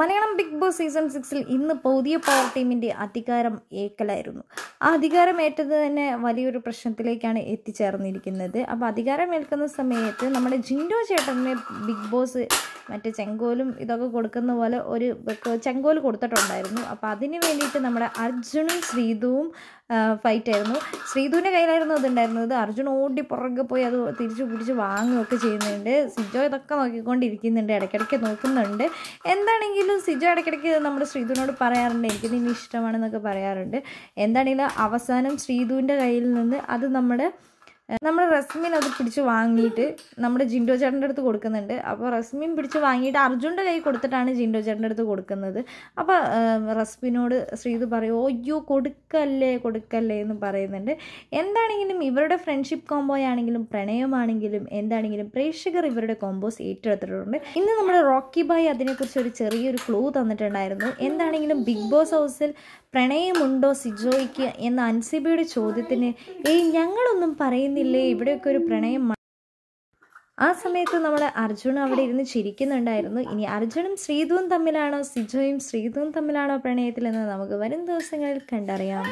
Malayalam big boss season സിക്സിൽ ഇന്ന് പുതിയ പവർ ടീമിൻ്റെ അധികാരം ഏക്കലായിരുന്നു ആ അധികാരം ഏറ്റത് തന്നെ വലിയൊരു പ്രശ്നത്തിലേക്കാണ് എത്തിച്ചേർന്നിരിക്കുന്നത് അപ്പോൾ അധികാരം ഏൽക്കുന്ന സമയത്ത് നമ്മുടെ ജിൻഡോ ചേട്ടനെ ബിഗ് ബോസ് മറ്റേ ചെങ്കോലും ഇതൊക്കെ കൊടുക്കുന്ന പോലെ ഒരു ചെങ്കോൽ കൊടുത്തിട്ടുണ്ടായിരുന്നു അപ്പോൾ അതിന് വേണ്ടിയിട്ട് നമ്മുടെ അർജുനും ശ്രീതുവും ഫൈറ്റായിരുന്നു ശ്രീധുവിൻ്റെ കയ്യിലായിരുന്നു അതുണ്ടായിരുന്നത് അർജുൻ ഓടി പുറകെ പോയി അത് തിരിച്ചു പിടിച്ച് വാങ്ങുകയൊക്കെ ചെയ്യുന്നുണ്ട് സിജോ ഇതൊക്കെ നോക്കിക്കൊണ്ടിരിക്കുന്നുണ്ട് ഇടയ്ക്കിടയ്ക്ക് നോക്കുന്നുണ്ട് എന്താണെങ്കിലും സിജോ ഇടയ്ക്കിടയ്ക്ക് നമ്മുടെ ശ്രീധുവിനോട് പറയാറുണ്ട് എനിക്ക് നിന്നെ ഇഷ്ടമാണെന്നൊക്കെ പറയാറുണ്ട് എന്താണെങ്കിലും അവസാനം ശ്രീധുവിൻ്റെ കയ്യിൽ നിന്ന് അത് നമ്മുടെ നമ്മൾ റസ്മിൻ അത് പിടിച്ച് വാങ്ങിയിട്ട് നമ്മുടെ ജിൻഡോ ചേട്ടൻ്റെ അടുത്ത് കൊടുക്കുന്നുണ്ട് അപ്പോൾ റസ്മിൻ പിടിച്ച് വാങ്ങിയിട്ട് അർജുൻ്റെ കൈ കൊടുത്തിട്ടാണ് ജിൻഡോ ചേട്ടൻ്റെ അടുത്ത് കൊടുക്കുന്നത് അപ്പോൾ റസ്മിനോട് ശ്രീത് പറയും അയ്യോ കൊടുക്കല്ലേ കൊടുക്കല്ലേ എന്ന് പറയുന്നുണ്ട് എന്താണെങ്കിലും ഇവരുടെ ഫ്രണ്ട്ഷിപ്പ് കോംബോ ആണെങ്കിലും പ്രണയമാണെങ്കിലും എന്താണെങ്കിലും പ്രേക്ഷകർ ഇവരുടെ കോംബോസ് ഏറ്റെടുത്തിട്ടുണ്ട് ഇന്ന് നമ്മുടെ റോക്കി ബായ് അതിനെക്കുറിച്ച് ഒരു ചെറിയൊരു ക്ലൂ തന്നിട്ടുണ്ടായിരുന്നു എന്താണെങ്കിലും ബിഗ് ബോസ് ഹൗസിൽ പ്രണയമുണ്ടോ സിജോയ്ക്ക് എന്ന അൻസിബയുടെ ചോദ്യത്തിന് ഏയ് ഞങ്ങളൊന്നും പറയുന്ന പറയുന്നില്ലേ ഇവിടെയൊക്കെ ഒരു പ്രണയം ആ സമയത്ത് നമ്മൾ അർജുൻ അവിടെ ഇരുന്ന് ചിരിക്കുന്നുണ്ടായിരുന്നു ഇനി അർജുനും ശ്രീധുവും തമ്മിലാണോ സിജോയും ശ്രീധുവും തമ്മിലാണോ പ്രണയത്തിലെന്ന് നമുക്ക് വരും ദിവസങ്ങളിൽ കണ്ടറിയാം